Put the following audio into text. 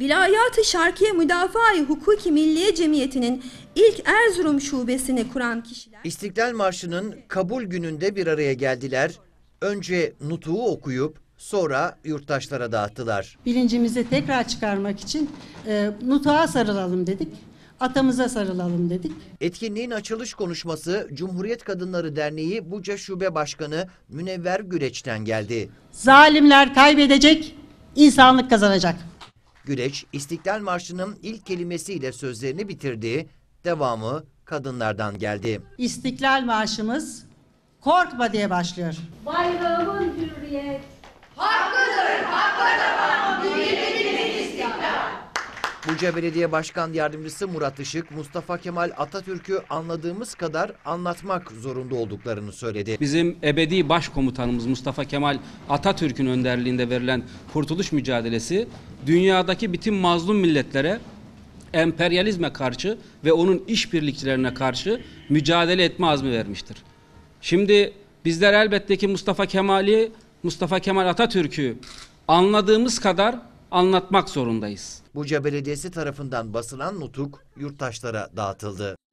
Vilayat-ı Şarkiye Müdafaa-i Hukuki Milliye Cemiyeti'nin ilk Erzurum şubesini kuran kişiler... İstiklal Marşı'nın kabul gününde bir araya geldiler. Önce nutuğu okuyup sonra yurttaşlara dağıttılar. Bilincimizi tekrar çıkarmak için e, nutuğa sarılalım dedik. Atamıza sarılalım dedik. Etkinliğin açılış konuşması Cumhuriyet Kadınları Derneği Buca Şube Başkanı Münevver Güreç'ten geldi. Zalimler kaybedecek, insanlık kazanacak. Güleç, İstiklal Marşı'nın ilk kelimesiyle sözlerini bitirdi. devamı kadınlardan geldi. İstiklal Marşımız Korkma diye başlıyor. Bayrağımın Buca Belediye Başkan Yardımcısı Murat Işık, Mustafa Kemal Atatürk'ü anladığımız kadar anlatmak zorunda olduklarını söyledi. Bizim ebedi başkomutanımız Mustafa Kemal Atatürk'ün önderliğinde verilen kurtuluş mücadelesi dünyadaki bütün mazlum milletlere emperyalizme karşı ve onun işbirlikçilerine karşı mücadele etme azmi vermiştir. Şimdi bizler elbette ki Mustafa Kemal'i, Mustafa Kemal Atatürk'ü anladığımız kadar anlatmak zorundayız. Buca Belediyesi tarafından basılan nutuk yurttaşlara dağıtıldı.